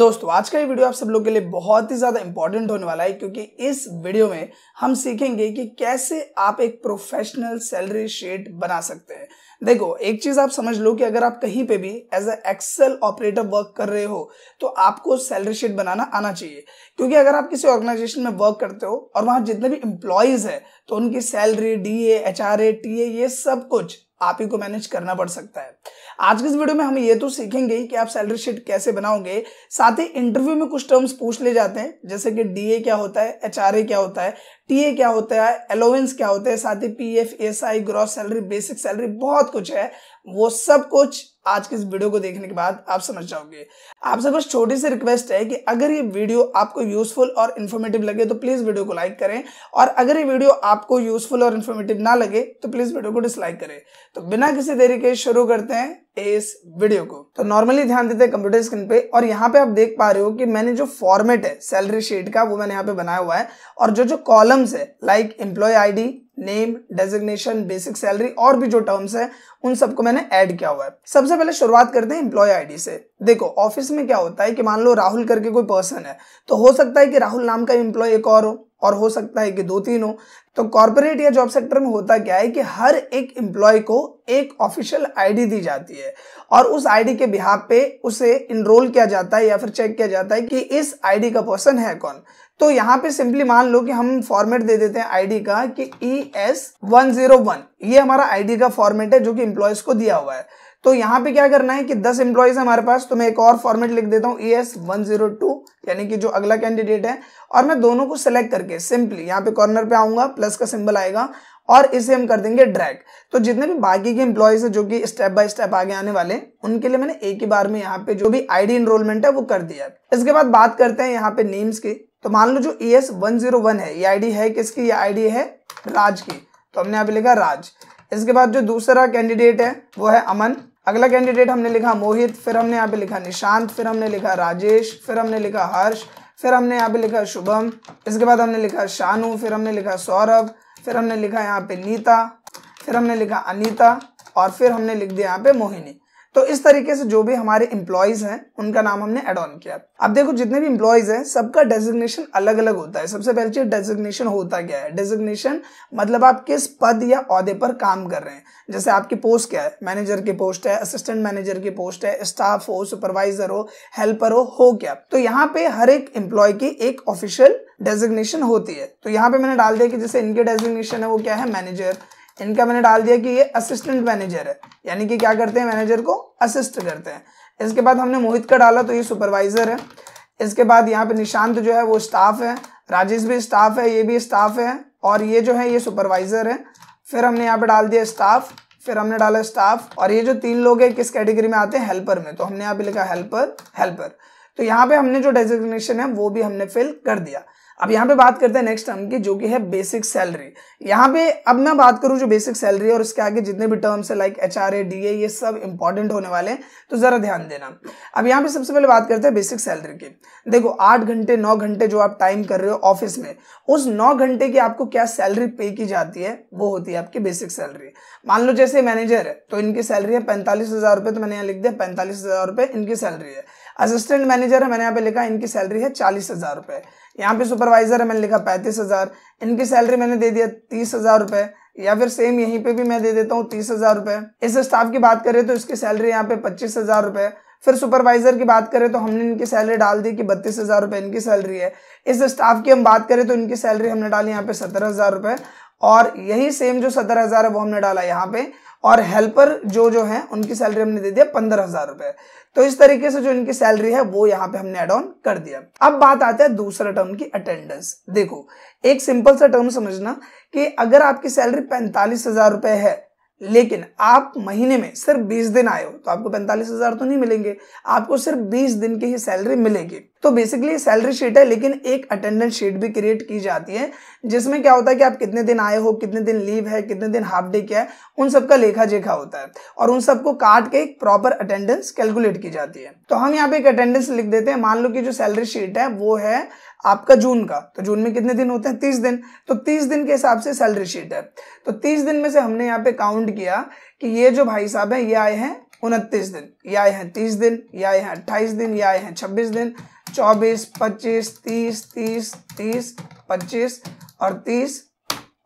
दोस्तों आज का ये वीडियो आप सब लोग के लिए बहुत ही ज़्यादा इंपॉर्टेंट होने वाला है क्योंकि इस वीडियो में हम सीखेंगे कि कैसे आप एक प्रोफेशनल सैलरी शीट बना सकते हैं देखो एक चीज़ आप समझ लो कि अगर आप कहीं पे भी as a Excel operator work कर रहे हो तो आपको सैलरी शीट बनाना आना चाहिए क्योंकि अगर आप किसी ऑर्गेनाइजेशन में वर्क करते हो और वहां जितने भी एम्प्लॉयज़ है तो उनकी salary D A H R A T A ये सब कुछ आप ही को मैनेज करना पड़ सकता है आज के इस वीडियो में हम ये तो सीखेंगे कि आप सैलरी शीट कैसे बनाओगे साथ ही इंटरव्यू में कुछ टर्म्स पूछ ले जाते हैं जैसे कि डीए क्या होता है एचआरए क्या होता है टीए क्या होता है अलोवेंस क्या होता है साथ ही PF ESI gross salary basic salary बहुत कुछ है वो सब कुछ आज के इस वीडियो को देखने के बाद आप समझ जाओगे आपसे बस छोटी सी रिक्वेस्ट है कि अगर ये वीडियो आपको यूजफुल और इन्फॉर्मेटिव लगे तो प्लीज वीडियो को लाइक करें और अगर ये वीडियो आपको यूजफुल और इन्फॉर्मेटिव ना लगे तो प्लीज वीडियो को डिसलाइक करें तो बिना किसी देरी के शुरू करते हैं इस वीडियो को तो नॉर्मली ध्यान देते हैं कंप्यूटर स्क्रीन पे और यहाँ पे आप देख पा रहे हो कि मैंने जो फॉर्मेट है सैलरी शीट का वो मैंने यहाँ पे बनाया हुआ है और जो जो कॉलम्स है like employee ID name designation basic salary और भी जो टर्म्स है उन सबको मैंने ऐड किया हुआ है सबसे पहले शुरुआत करते हैं इंप्लॉय आईडी से देखो ऑफिस में क्या होता है कि मान लो राहुल करके कोई पर्सन है तो हो सकता है कि राहुल नाम का एम्प्लॉय एक और हो और हो सकता है कि दो तीन हो तो कॉर्पोरेट या जॉब सेक्टर में होता क्या है कि हर एक एम्प्लॉय को एक ऑफिशियल आईडी दी जाती है और उस आईडी के बिहार पे उसे इनरोल किया जाता है या फिर चेक किया जाता है कि इस आईडी का पर्सन है कौन तो यहाँ पे सिंपली मान लो कि हम फॉर्मेट दे देते हैं आईडी का कि E S one zero one ये हमारा आईडी का फॉर्मेट है जो कि एम्प्लॉयज को दिया हुआ है तो यहाँ पे क्या करना है कि 10 एम्प्लॉयज है हमारे पास तो मैं एक और फॉर्मेट लिख देता हूँ E S one zero two यानी कि जो अगला कैंडिडेट है और मैं दोनों को सिलेक्ट करके सिंपली यहाँ पे कॉर्नर पे आऊंगा प्लस का सिंबल आएगा और इसे हम कर देंगे ड्रैग तो जितने भी बाकी के एम्प्लॉयज है जो कि स्टेप बाय स्टेप आगे आने वाले उनके लिए मैंने एक ही बार में यहाँ पे जो भी आईडी एनरोलमेंट है वो कर दिया इसके बाद बात करते हैं यहाँ पे नेम्स की तो मान लो जो E S one zero one है ये आई है किसकी ये आई है राज की तो हमने यहाँ पे लिखा राज इसके बाद जो दूसरा कैंडिडेट है वो है अमन अगला कैंडिडेट हमने लिखा मोहित फिर हमने यहाँ पे लिखा निशांत फिर हमने लिखा राजेश फिर हमने लिखा हर्ष फिर हमने यहाँ पे लिखा शुभम इसके बाद हमने लिखा शानू फिर हमने लिखा सौरभ फिर हमने लिखा यहाँ पे नीता फिर हमने लिखा अनीता और फिर हमने लिख दिया यहाँ पे मोहिनी तो इस तरीके से जो भी हमारे इंप्लॉयज हैं उनका नाम हमने एड ऑन किया अब देखो जितने भी इंप्लॉयज हैं सबका डेजिग्नेशन अलग अलग होता है सबसे पहले चीज डेजिग्नेशन होता क्या है डेजिग्नेशन मतलब आप किस पद या औहदे पर काम कर रहे हैं जैसे आपकी पोस्ट क्या है मैनेजर की पोस्ट है असिस्टेंट मैनेजर की पोस्ट है स्टाफ हो सुपरवाइजर हो हेल्पर हो हो क्या तो यहाँ पे हर एक एम्प्लॉय की एक ऑफिशियल डेजिग्नेशन होती है तो यहाँ पे मैंने डाल दिया कि जैसे इनके डेजिग्नेशन है वो क्या है मैनेजर इनका मैंने डाल दिया कि ये असिस्टेंट मैनेजर है यानी कि क्या करते हैं मैनेजर को असिस्ट करते हैं इसके बाद हमने मोहित का डाला तो ये सुपरवाइजर है इसके बाद यहाँ पे निशांत जो है वो स्टाफ है राजेश भी स्टाफ है ये भी स्टाफ है और ये जो है ये सुपरवाइजर है फिर हमने यहाँ पे डाल दिया स्टाफ फिर हमने डाला स्टाफ और ये जो तीन लोग हैं किस कैटेगरी में आते हैं हेल्पर में तो हमने यहाँ पे लिखा हेल्पर हेल्पर तो यहाँ पे हमने जो डेजिग्नेशन है वो भी हमने फिल कर दिया अब यहाँ पे बात करते हैं नेक्स्ट टर्म की जो कि है बेसिक सैलरी यहाँ पे अब मैं बात करूँ जो बेसिक सैलरी है और उसके आगे जितने भी टर्म्स है लाइक एच आर ये सब इंपॉर्टेंट होने वाले हैं तो जरा ध्यान देना अब यहाँ पे सबसे पहले बात करते हैं बेसिक सैलरी की देखो आठ घंटे नौ घंटे जो आप टाइम कर रहे हो ऑफिस में उस नौ घंटे की आपको क्या सैलरी पे की जाती है वो होती है आपकी बेसिक सैलरी मान लो जैसे मैनेजर है तो इनकी सैलरी है पैंतालीस हजार रुपये तो मैंने यहाँ लिख दिया पैंतालीस हजार रुपये इनकी सैलरी है असिस्टेंट मैनेजर है मैंने यहाँ पे लिखा इनकी सैलरी है चालीस हजार रुपये यहाँ पे सुपरवाइजर है मैंने लिखा पैंतीस हज़ार इनकी सैलरी मैंने दे दिया तीस हज़ार रुपये या फिर सेम यहीं पे भी मैं दे देता हूँ तीस हज़ार रुपए इस स्टाफ की बात करें तो इसकी सैलरी यहाँ पे पच्चीस हज़ार रुपए फिर सुपरवाइजर की बात करें तो हमने इनकी सैलरी डाल दी कि बत्तीस हज़ार रुपये इनकी सैलरी है इस स्टाफ की हम बात करें तो इनकी सैलरी हमने डाली यहाँ पे सत्रह हज़ार रुपए और यही सेम जो सत्रह हज़ार है वो हमने डाला यहाँ पे और हेल्पर जो जो है उनकी सैलरी हमने दे दिया पंद्रह हजार रुपए तो इस तरीके से जो इनकी सैलरी है वो यहाँ पे हमने एड ऑन कर दिया अब बात आता है दूसरे टर्म की अटेंडेंस देखो एक सिंपल सा टर्म समझना कि अगर आपकी सैलरी पैंतालीस हजार रुपए है लेकिन आप महीने में सिर्फ बीस दिन आए हो तो आपको पैंतालीस हजार तो नहीं मिलेंगे आपको सिर्फ बीस दिन की ही सैलरी मिलेगी तो बेसिकली सैलरी शीट है लेकिन एक अटेंडेंस शीट भी क्रिएट की जाती है जिसमें क्या होता है कि आप कितने दिन आए हो कितने दिन लीव है कितने दिन हाफ डे क्या है उन सबका लेखा जेखा होता है और उन सबको काट के एक प्रॉपर अटेंडेंस कैलकुलेट की जाती है तो हम यहाँ पे एक अटेंडेंस लिख देते हैं मान लो कि जो सैलरी शीट है वो है आपका जून का तो जून में कितने दिन होते हैं तीस दिन तो तीस दिन के हिसाब से सैलरी शीट है तो तीस दिन में से हमने यहाँ पे काउंट किया कि ये जो भाई साहब हैं ये आए हैं उनतीस दिन ये आए हैं तीस दिन ये आए हैं अट्ठाईस दिन ये आए हैं छब्बीस दिन चौबीस पच्चीस तीस तीस तीस पच्चीस और तीस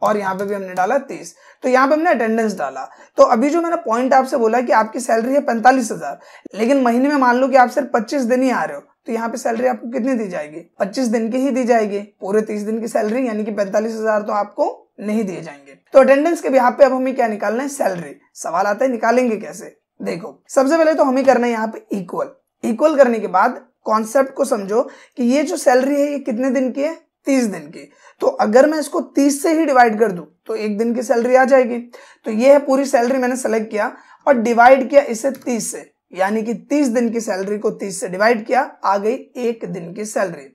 और यहाँ पे भी हमने डाला तीस तो यहाँ पे हमने अटेंडेंस डाला तो अभी जो मैंने पॉइंट आपसे बोला कि आपकी सैलरी है पैंतालीस हजार लेकिन महीने में मान लो कि आप सिर्फ पच्चीस दिन ही आ रहे हो तो यहाँ पे सैलरी आपको कितनी दी जाएगी पच्चीस दिन की ही दी जाएगी पूरे तीस दिन की सैलरी यानी कि पैंतालीस हजार तो आपको नहीं दिए जाएंगे तो अटेंडेंस के यहाँ पे अब हमें क्या निकालना है सैलरी सवाल आता है निकालेंगे कैसे देखो सबसे पहले तो हमें करना है यहाँ पे इक्वल इक्वल करने के बाद कॉन्सेप्ट को समझो कि ये जो सैलरी है ये कितने दिन की है तीस दिन की तो अगर मैं इसको तीस से ही डिवाइड कर दूं तो एक दिन की सैलरी आ जाएगी तो ये है पूरी सैलरी मैंने सेलेक्ट किया और डिवाइड किया इसे तीस से यानी कि तीस दिन की सैलरी को तीस से डिवाइड किया आ गई एक दिन की सैलरी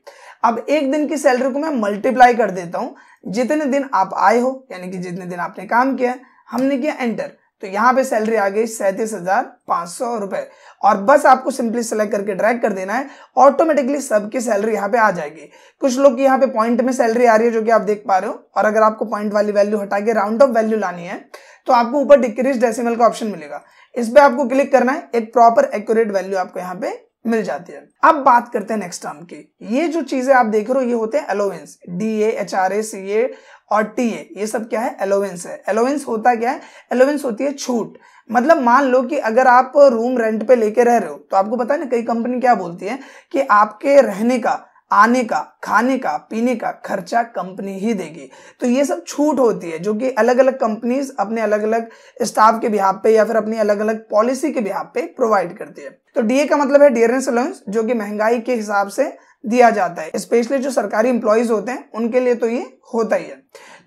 अब एक दिन की सैलरी को मैं मल्टीप्लाई कर देता हूं जितने दिन आप आए हो यानी कि जितने दिन आपने काम किया हमने किया एंटर तो यहां पे सैलरी आ गई सैंतीस हजार पांच सौ रुपए और बस आपको सिंपली सेलेक्ट करके ड्रैग कर देना है ऑटोमेटिकली सबकी सैलरी यहां पे आ जाएगी कुछ लोग की यहां पे पॉइंट में सैलरी आ रही है जो कि आप देख पा रहे हो और अगर आपको पॉइंट वाली वैल्यू हटा के राउंड ऑफ वैल्यू लानी है तो आपको ऊपर डिक्रीज डेसिमल का ऑप्शन मिलेगा इस पर आपको क्लिक करना है एक प्रॉपर एक्यूरेट वैल्यू आपको यहाँ पे मिल जाती है अब बात करते हैं नेक्स्ट टर्म की ये जो चीजें आप देख रहे हो ये होते हैं allowance D A H R A C A और टीए ये सब क्या है एलोवेंस है एलोवेंस होता क्या है एलोवेंस होती है छूट मतलब मान लो कि अगर आप रूम रेंट पे लेके रह रहे हो तो आपको पता है ना कई कंपनी क्या बोलती है कि आपके रहने का आने का खाने का पीने का खर्चा कंपनी ही देगी तो ये सब छूट होती है जो कि अलग अलग कंपनीज अपने अलग अलग स्टाफ के बिहाब पे या फिर अपनी अलग अलग पॉलिसी के बिहाब पे प्रोवाइड करती है तो डीए का मतलब है डियरेंस अलाउंस जो कि महंगाई के हिसाब से दिया जाता है स्पेशली जो सरकारी इंप्लॉयज होते हैं उनके लिए तो ये होता ही है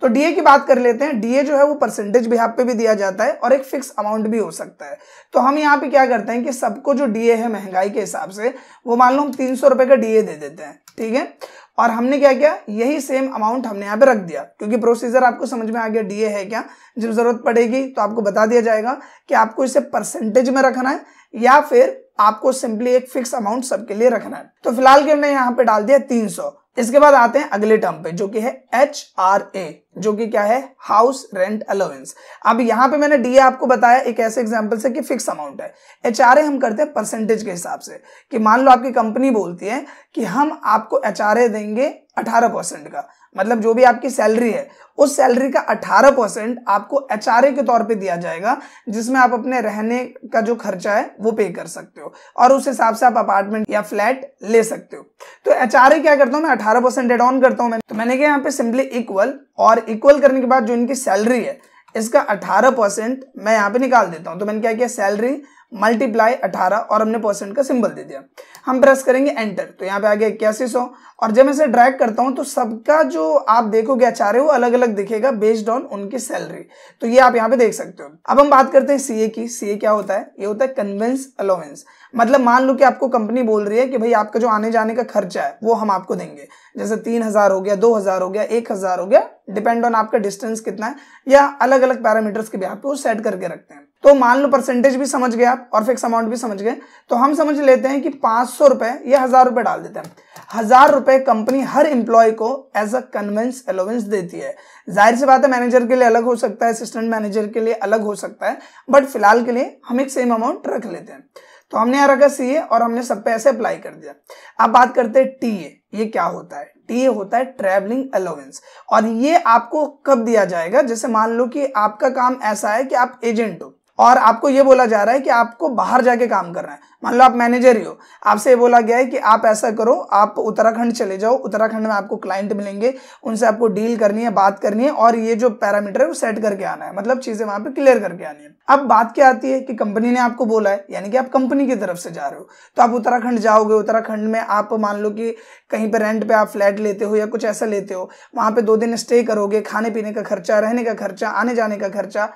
तो डीए की बात कर लेते हैं डीए जो है वो परसेंटेज भी पे भी दिया जाता है और एक फिक्स अमाउंट भी हो सकता है तो हम यहाँ पे क्या करते हैं कि सबको जो डीए है महंगाई के हिसाब से वो मान लो हम तीन सौ रुपए का डीए दे देते हैं ठीक है और हमने क्या किया यही सेम अमाउंट हमने यहाँ पे रख दिया क्योंकि प्रोसीजर आपको समझ में आ गया डीए है क्या जब जरूरत पड़ेगी तो आपको बता दिया जाएगा कि आपको इसे परसेंटेज में रखना है या फिर आपको सिंपली एक फिक्स अमाउंट सबके लिए रखना है तो फिलहाल के मैंने यहाँ पे डाल दिया 300 इसके बाद आते हैं अगले टर्म पे जो कि है एच आर ए जो कि क्या है हाउस रेंट अलाउेंस अब यहां पे मैंने डीए आपको बताया एक ऐसे एग्जांपल से कि फिक्स अमाउंट है एच हम करते हैं परसेंटेज के हिसाब से कि मान लो आपकी कंपनी बोलती है कि हम आपको एच देंगे 18 परसेंट का मतलब जो भी आपकी सैलरी है उस सैलरी का 18 परसेंट आपको एच के तौर पे दिया जाएगा जिसमें आप अपने रहने का जो खर्चा है वो पे कर सकते हो और उस हिसाब से आप अपार्टमेंट या फ्लैट ले सकते हो तो एच क्या करता हूँ मैं 18 परसेंट एड ऑन करता हूँ मैं तो मैंने क्या यहाँ पे सिंपली इक्वल और इक्वल करने के बाद जो इनकी सैलरी है इसका 18 परसेंट मैं यहाँ पे निकाल देता हूँ तो मैंने क्या किया सैलरी मल्टीप्लाई 18 और हमने परसेंट का सिंबल दे दिया हम प्रेस करेंगे एंटर तो यहाँ पे आ गया इक्यासी सौ और जब मैं इसे ड्रैग करता हूँ तो सबका जो आप देखोगे अचार वो अलग अलग दिखेगा बेस्ड ऑन उनकी सैलरी तो ये आप यहाँ पे देख सकते हो अब हम बात करते हैं सीए की सीए क्या होता है ये होता है कन्वेंस अलाउेंस मतलब मान लो कि आपको कंपनी बोल रही है कि भाई आपका जो आने जाने का खर्चा है वो हम आपको देंगे जैसे तीन हजार हो गया दो हजार हो गया एक हजार हो गया डिपेंड ऑन आपका डिस्टेंस कितना है या अलग अलग पैरामीटर्स के भी आपको सेट करके रखते हैं तो मान लो परसेंटेज भी समझ गए आप और फिक्स अमाउंट भी समझ गए तो हम समझ लेते हैं कि पांच सौ रुपए या हजार रुपए डाल देते हैं हजार रुपए कंपनी हर इंप्लॉय को एज अ कन्वेंस अलोवेंस देती है जाहिर सी बात है मैनेजर के लिए अलग हो सकता है असिस्टेंट मैनेजर के लिए अलग हो सकता है बट फिलहाल के लिए हम एक सेम अमाउंट रख लेते हैं तो हमने यहाँ रखा सी ए और हमने सब पे ऐसे अप्लाई कर दिया अब बात करते हैं टी ए ये क्या होता है टी ए होता है ट्रेवलिंग अलाउंस और ये आपको कब दिया जाएगा जैसे मान लो कि आपका काम ऐसा है कि आप एजेंट हो और आपको ये बोला जा रहा है कि आपको बाहर जाके काम करना है मान लो आप मैनेजर ही हो आपसे ये बोला गया है कि आप ऐसा करो आप उत्तराखंड चले जाओ उत्तराखंड में आपको क्लाइंट मिलेंगे उनसे आपको डील करनी है बात करनी है और ये जो पैरामीटर है वो सेट करके आना है मतलब चीजें वहां पर क्लियर करके आनी है अब बात क्या आती है कि कंपनी ने आपको बोला है यानी कि आप कंपनी की तरफ से जा रहे हो तो आप उत्तराखंड जाओगे उत्तराखंड में आप मान लो कि कहीं पर रेंट पे आप फ्लैट लेते हो या कुछ ऐसा लेते हो वहां पर दो दिन स्टे करोगे खाने पीने का खर्चा रहने का खर्चा आने जाने का खर्चा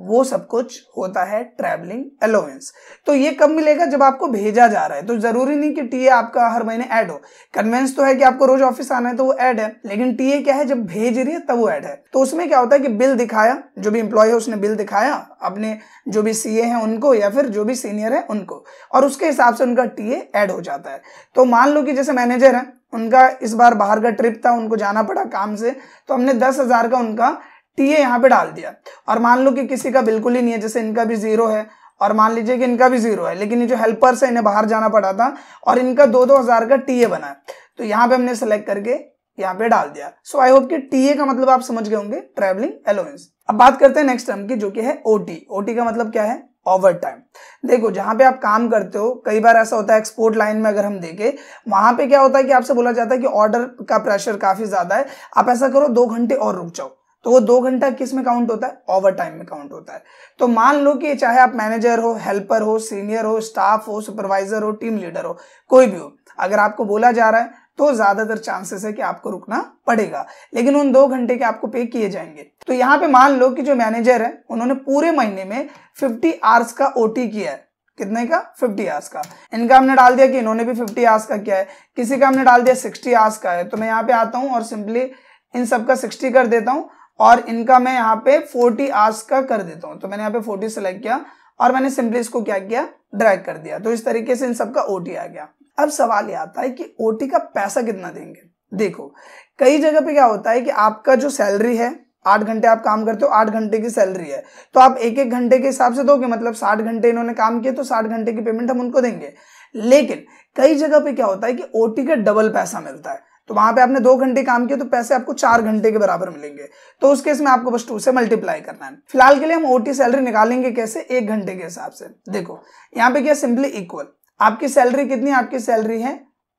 वो सब कुछ होता है ट्रैवलिंग अलोवेंस तो ये कब मिलेगा जब आपको भेजा जा रहा है तो जरूरी नहीं कि टीए आपका हर महीने ऐड हो कन्वेंस तो है कि आपको रोज ऑफिस आना है तो वो ऐड है लेकिन टीए क्या है जब भेज रही है तब वो ऐड है तो उसमें क्या होता है कि बिल दिखाया जो भी इंप्लॉय है उसने बिल दिखाया अपने जो भी सी हैं उनको या फिर जो भी सीनियर है उनको और उसके हिसाब से उनका टीए ऐड हो जाता है तो मान लो कि जैसे मैनेजर है उनका इस बार बाहर का ट्रिप था उनको जाना पड़ा काम से तो हमने दस हजार का उनका टीए ए यहाँ पे डाल दिया और मान लो कि किसी का बिल्कुल ही नहीं है जैसे इनका भी जीरो है और मान लीजिए कि इनका भी जीरो है लेकिन ये जो हेल्पर्स है इन्हें बाहर जाना पड़ा था और इनका दो दो हजार का टीए बना है तो यहाँ पे हमने सेलेक्ट करके यहाँ पे डाल दिया सो आई होप कि टीए का मतलब आप समझ गए होंगे ट्रेवलिंग अलाउंस अब बात करते हैं नेक्स्ट टर्म की जो कि है ओटी ओटी का मतलब क्या है ओवर टाइम देखो जहां पे आप काम करते हो कई बार ऐसा होता है एक्सपोर्ट लाइन में अगर हम देखें वहां पे क्या होता है कि आपसे बोला जाता है कि ऑर्डर का प्रेशर काफी ज्यादा है आप ऐसा करो दो घंटे और रुक जाओ तो वो दो घंटा किस में काउंट होता है ओवर टाइम में काउंट होता है तो मान लो कि चाहे आप मैनेजर हो हेल्पर हो सीनियर हो स्टाफ हो सुपरवाइजर हो टीम लीडर हो कोई भी हो अगर आपको बोला जा रहा है तो ज्यादातर चांसेस है कि आपको रुकना पड़ेगा लेकिन उन दो घंटे के आपको पे किए जाएंगे तो यहाँ पे मान लो कि जो मैनेजर है उन्होंने पूरे महीने में 50 आवर्स का ओटी किया है कितने का 50 आवर्स का इनका हमने डाल दिया कि इन्होंने भी 50 आवर्स का किया है किसी का हमने डाल दिया 60 आवर्स का है तो मैं यहाँ पे आता हूँ और सिंपली इन सबका सिक्सटी कर देता हूँ और इनका मैं यहाँ पे 40 आर्स का कर देता हूँ तो मैंने यहाँ पे 40 सेलेक्ट किया और मैंने सिंपली इसको क्या किया ड्रैग कर दिया तो इस तरीके से इन सबका ओटी आ गया अब सवाल ये आता है कि ओटी का पैसा कितना देंगे देखो कई जगह पे क्या होता है कि आपका जो सैलरी है आठ घंटे आप काम करते हो आठ घंटे की सैलरी है तो आप एक एक घंटे के हिसाब से दोगे मतलब साठ घंटे इन्होंने काम किए तो साठ घंटे की पेमेंट हम उनको देंगे लेकिन कई जगह पे क्या होता है कि ओटी का डबल पैसा मिलता है तो वहां पे आपने दो घंटे काम किया तो पैसे आपको चार घंटे के बराबर मिलेंगे तो उस केस में आपको बस टू से मल्टीप्लाई करना है फिलहाल के लिए हम ओटी सैलरी निकालेंगे कैसे एक घंटे के हिसाब से देखो यहाँ पे क्या सिंपली इक्वल आपकी सैलरी कितनी आपकी सैलरी है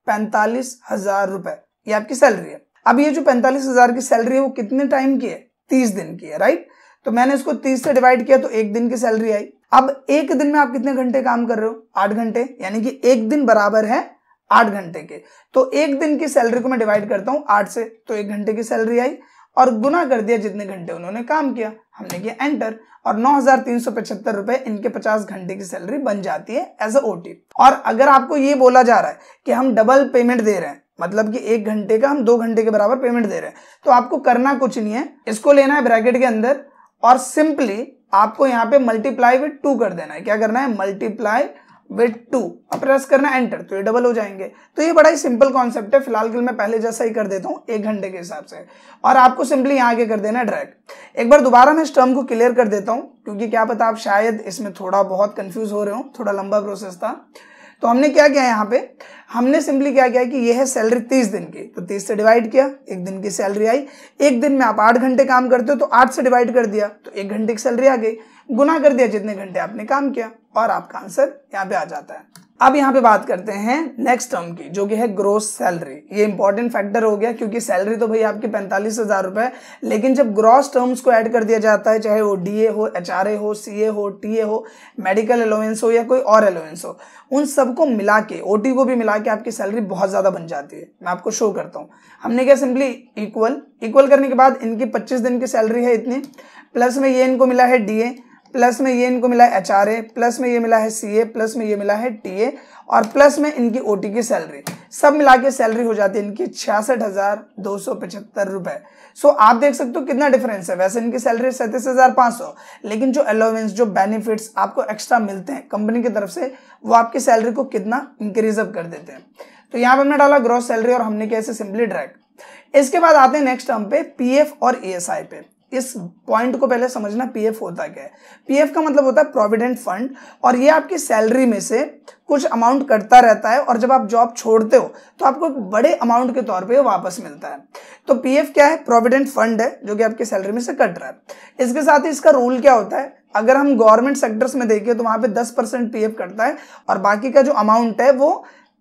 पैंतालीस हजार रुपए ये आपकी सैलरी है अब ये जो पैंतालीस हजार की सैलरी है वो कितने टाइम की है तीस दिन की है राइट तो मैंने इसको तीस से डिवाइड किया तो एक दिन की सैलरी आई अब एक दिन में आप कितने घंटे काम कर रहे हो आठ घंटे यानी कि एक दिन बराबर है आठ घंटे के तो एक दिन की सैलरी को मैं डिवाइड करता हूँ आठ से तो एक घंटे की सैलरी आई और गुना कर दिया जितने घंटे उन्होंने काम किया हमने किया एंटर और नौ रुपए इनके 50 घंटे की सैलरी बन जाती है एज अ ओटी और अगर आपको ये बोला जा रहा है कि हम डबल पेमेंट दे रहे हैं मतलब कि एक घंटे का हम दो घंटे के बराबर पेमेंट दे रहे हैं तो आपको करना कुछ नहीं है इसको लेना है ब्रैकेट के अंदर और सिंपली आपको यहाँ पे मल्टीप्लाई विथ टू कर देना है क्या करना है मल्टीप्लाई विथ टू अब प्रेस करना एंटर तो ये डबल हो जाएंगे तो ये बड़ा ही सिंपल कॉन्सेप्ट है फिलहाल के लिए मैं पहले जैसा ही कर देता हूँ एक घंटे के हिसाब से और आपको सिंपली यहाँ आगे कर देना है ड्रैग एक बार दोबारा मैं इस टर्म को क्लियर कर देता हूँ क्योंकि क्या पता आप शायद इसमें थोड़ा बहुत कन्फ्यूज हो रहे हो थोड़ा लंबा प्रोसेस था तो हमने क्या किया यहाँ पे हमने सिंपली क्या किया कि ये है सैलरी तीस दिन की तो तीस से डिवाइड किया एक दिन की सैलरी आई एक दिन में आप आठ घंटे काम करते हो तो आठ से डिवाइड कर दिया तो एक घंटे की सैलरी आ गई गुना कर दिया जितने घंटे आपने काम किया और आपका आंसर यहाँ पे आ जाता है अब यहाँ पे बात करते हैं नेक्स्ट टर्म की जो कि है ग्रोस सैलरी ये इंपॉर्टेंट फैक्टर हो गया क्योंकि सैलरी तो भाई आपकी पैंतालीस हजार रुपए लेकिन जब ग्रॉस टर्म्स को ऐड कर दिया जाता है चाहे वो डीए हो एचआरए हो सीए हो टीए हो मेडिकल अलाउंस हो या कोई और अलाउंस हो उन सबको मिला के ओ को भी मिला के आपकी सैलरी बहुत ज़्यादा बन जाती है मैं आपको शो करता हूँ हमने क्या सिंपली इक्वल इक्वल करने के बाद इनकी पच्चीस दिन की सैलरी है इतनी प्लस में ये इनको मिला है डीए प्लस में ये इनको मिला है एच आर ए प्लस में ये मिला है सी ए प्लस में ये मिला है टी ए और प्लस में इनकी ओ टी की सैलरी सब मिला के सैलरी हो जाती है इनकी छियासठ हज़ार दो सौ पचहत्तर रुपए सो आप देख सकते हो कितना डिफरेंस है वैसे इनकी सैलरी सैंतीस हज़ार पाँच सौ लेकिन जो अलाउेंस जो बेनिफिट्स आपको एक्स्ट्रा मिलते हैं कंपनी की तरफ से वो आपकी सैलरी को कितना इंक्रीज अप कर देते हैं तो यहाँ पर हमने डाला ग्रॉस सैलरी और हमने कैसे सिंपली ड्रैग इसके बाद आते हैं नेक्स्ट टर्म पे पीएफ और ई पे इस पॉइंट को पहले समझना पीएफ होता क्या है पीएफ का मतलब होता है प्रोविडेंट फंड और ये आपकी सैलरी में से कुछ अमाउंट कटता रहता है और जब आप जॉब छोड़ते हो तो आपको एक बड़े अमाउंट के तौर पे वापस मिलता है तो पीएफ क्या है प्रोविडेंट फंड है जो कि आपकी सैलरी में से कट रहा है इसके साथ ही इसका रूल क्या होता है अगर हम गवर्नमेंट सेक्टर्स में देखें तो वहां पे 10 परसेंट पी कटता है और बाकी का जो अमाउंट है वो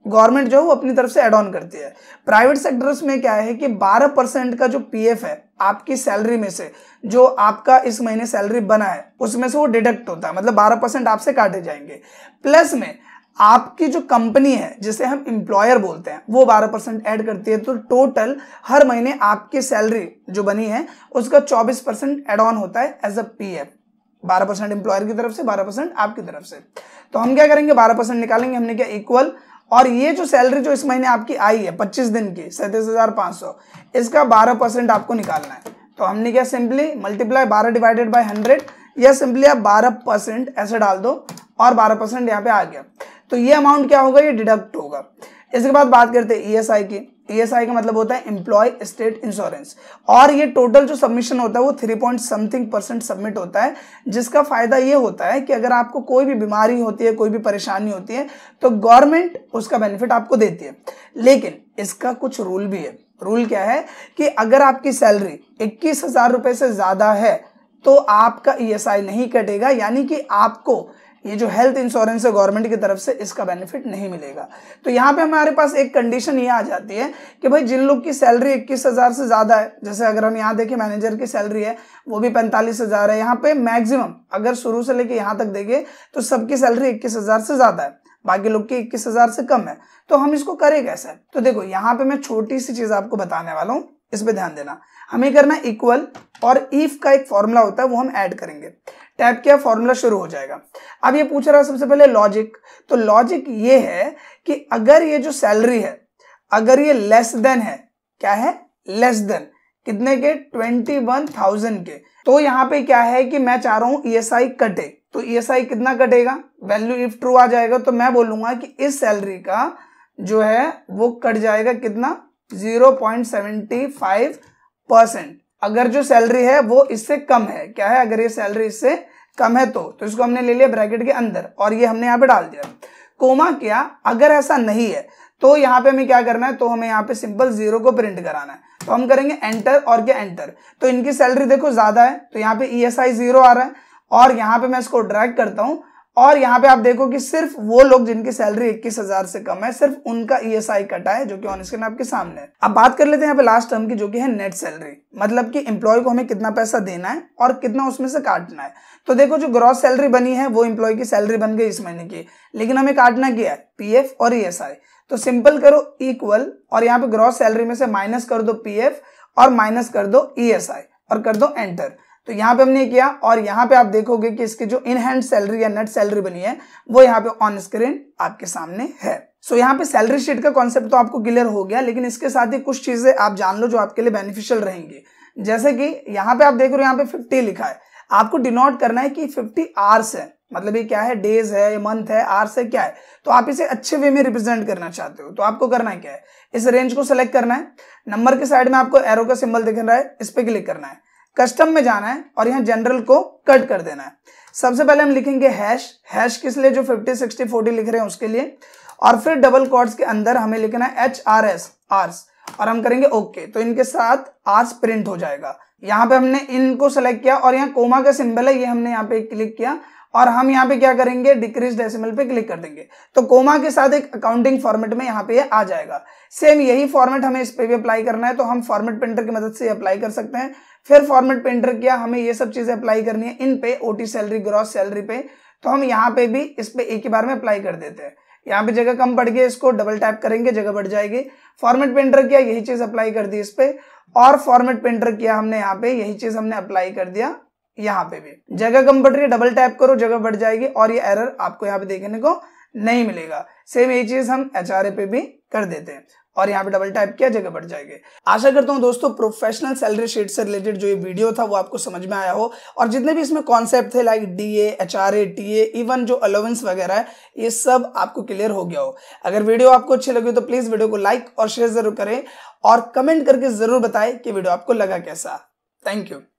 गवर्नमेंट जो है वो अपनी तरफ से एड ऑन करती है प्राइवेट सेक्टर्स में क्या है कि 12 परसेंट का जो पीएफ है आपकी सैलरी में से जो आपका इस महीने सैलरी बना है उसमें से वो डिडक्ट होता है मतलब 12 परसेंट आपसे काटे जाएंगे प्लस में आपकी जो कंपनी है जिसे हम इंप्लॉयर बोलते हैं वो 12 परसेंट एड करती है तो टोटल हर महीने आपकी सैलरी जो बनी है उसका 24 परसेंट एड ऑन होता है एज अ पी एफ बारह परसेंट एम्प्लॉयर की तरफ से बारह परसेंट आपकी तरफ से तो हम क्या करेंगे बारह परसेंट निकालेंगे हमने क्या इक्वल और ये जो सैलरी जो इस महीने आपकी आई है पच्चीस दिन की सैंतीस हजार पाँच सौ इसका बारह परसेंट आपको निकालना है तो हमने क्या सिंपली मल्टीप्लाई बारह डिवाइडेड बाई हंड्रेड या सिंपली आप बारह परसेंट ऐसे डाल दो और बारह परसेंट यहाँ पे आ गया तो ये अमाउंट क्या होगा ये डिडक्ट होगा इसके बाद बात करते हैं ई e की ईएसआई e का मतलब होता है एम्प्लॉय स्टेट इंश्योरेंस और ये टोटल जो सबमिशन होता है वो three point something percent submit होता है जिसका फायदा ये होता है कि अगर आपको कोई भी बीमारी होती है कोई भी परेशानी होती है तो गवर्नमेंट उसका बेनिफिट आपको देती है लेकिन इसका कुछ रूल भी है रूल क्या है कि अगर आपकी सैलरी इक्कीस हजार से ज्यादा है तो आपका ई e नहीं कटेगा यानी कि आपको ये जो हेल्थ इंश्योरेंस है गवर्नमेंट की तरफ से इसका बेनिफिट नहीं मिलेगा तो यहाँ पे हमारे पास एक कंडीशन ये आ जाती है कि भाई जिन लोग की सैलरी इक्कीस हज़ार से ज़्यादा है जैसे अगर हम यहाँ देखें मैनेजर की सैलरी है वो भी पैंतालीस हज़ार है यहाँ पे मैक्सिमम अगर शुरू से लेके यहाँ तक देखें तो सबकी सैलरी इक्कीस हज़ार से ज़्यादा है बाकी लोग की इक्कीस हज़ार से कम है तो हम इसको करें कैसे तो देखो यहाँ पे मैं छोटी सी चीज़ आपको बताने वाला हूँ इस पर ध्यान देना हमें करना इक्वल और ईफ का एक फॉर्मूला होता है वो हम ऐड करेंगे टाइप किया फॉर्मूला शुरू हो जाएगा अब ये पूछ रहा सबसे पहले लॉजिक तो लॉजिक ये है कि अगर ये जो सैलरी है अगर ये लेस देन है क्या है लेस देन कितने के ट्वेंटी वन थाउजेंड के तो यहाँ पे क्या है कि मैं चाह रहा हूं ई एस आई कटे तो ई एस आई कितना कटेगा वैल्यू इफ ट्रू आ जाएगा तो मैं बोलूंगा कि इस सैलरी का जो है वो कट जाएगा कितना zero point seventy five percent अगर जो सैलरी है वो इससे कम है क्या है अगर ये सैलरी इससे कम है तो तो इसको हमने ले लिया ब्रैकेट के अंदर और ये हमने यहाँ पे डाल दिया कोमा क्या अगर ऐसा नहीं है तो यहाँ पे हमें क्या करना है तो हमें यहाँ पे सिंपल जीरो को प्रिंट कराना है तो हम करेंगे एंटर और क्या एंटर तो इनकी सैलरी देखो ज्यादा है तो यहाँ पे ई एस आई जीरो आ रहा है और यहाँ पे मैं इसको ड्रैग करता हूँ और यहाँ पे आप देखो कि सिर्फ वो लोग जिनकी सैलरी इक्कीस हजार से कम है सिर्फ उनका ईएसआई e कटा है जो कि ऑन स्क्रीन आपके सामने है अब बात कर लेते हैं यहाँ पे लास्ट टर्म की जो कि है नेट सैलरी मतलब कि एम्प्लॉय को हमें कितना पैसा देना है और कितना उसमें से काटना है तो देखो जो ग्रॉस सैलरी बनी है वो इम्प्लॉय की सैलरी बन गई इस महीने की लेकिन हमें काटना क्या है एफ और आई e तो सिंपल करो इक्वल और यहाँ पे ग्रॉस सैलरी में से माइनस कर दो एफ और माइनस कर दो आई e और कर दो एंटर तो यहाँ पे हमने किया और यहाँ पे आप देखोगे कि इसके जो इनहैंड सैलरी या नेट सैलरी बनी है वो यहाँ पे ऑन स्क्रीन आपके सामने है सो so, यहाँ पे सैलरी शीट का कॉन्सेप्ट तो आपको क्लियर हो गया लेकिन इसके साथ ही कुछ चीजें आप जान लो जो आपके लिए बेनिफिशियल रहेंगे जैसे कि यहाँ पे आप देख रहे हो यहाँ पे फिफ्टी लिखा है आपको डिनोट करना है कि फिफ्टी आर्स है मतलब ये क्या है डेज है मंथ है आवर्स है क्या है तो आप इसे अच्छे वे में रिप्रेजेंट करना चाहते हो तो आपको करना है क्या है इस रेंज को सिलेक्ट करना है नंबर के साइड में आपको एरो का सिंबल दिख रहा है इस पर क्लिक करना है कस्टम में जाना है और यहाँ जनरल को कट कर देना है सबसे पहले हम लिखेंगे हैश हैश किस लिए जो 50, 60, 40 लिख रहे हैं उसके लिए और फिर डबल कॉर्ड्स के अंदर हमें लिखना है एच आर एस आर्स और हम करेंगे ओके okay, तो इनके साथ आर्स प्रिंट हो जाएगा यहाँ पे हमने इनको सेलेक्ट किया और यहाँ कोमा का सिंबल है ये हमने यहाँ पे क्लिक किया और हम यहाँ पे क्या करेंगे डिक्रीज डेसिमल पे क्लिक कर देंगे तो कोमा के साथ एक अकाउंटिंग फॉर्मेट में यहाँ पे यह आ जाएगा सेम यही फॉर्मेट हमें इस पे भी अप्लाई करना है तो हम फॉर्मेट पेंटर की मदद से अप्लाई कर सकते हैं फिर फॉर्मेट पेंटर किया हमें ये सब चीजें अप्लाई करनी है इन पे ओटी सैलरी ग्रॉस सैलरी पे तो हम यहाँ पे भी इस पे एक ही बार में अप्लाई कर देते हैं यहाँ पे जगह कम पड़ गई इसको डबल टैप करेंगे जगह बढ़ जाएगी फॉर्मेट पेंटर किया यही चीज अप्लाई कर दी इस पे और फॉर्मेट पेंटर किया हमने यहाँ पे यही चीज हमने अप्लाई कर दिया यहाँ पे भी जगह कम बढ़ रही है डबल टैप करो जगह बढ़ जाएगी और ये एरर आपको यहाँ पे देखने को नहीं मिलेगा सेम ये चीज हम एच पे भी कर देते हैं और यहाँ पे डबल टाइप किया जगह बढ़ जाएगी आशा करता हूँ दोस्तों प्रोफेशनल सैलरी शीट से रिलेटेड जो ये वीडियो था वो आपको समझ में आया हो और जितने भी इसमें कॉन्सेप्ट थे like D A H R A T A even जो अलाउंस वगैरह है ये सब आपको क्लियर हो गया हो अगर वीडियो आपको अच्छी लगी तो प्लीज वीडियो को लाइक और शेयर जरूर करें और कमेंट करके जरूर बताए कि वीडियो आपको लगा कैसा थैंक यू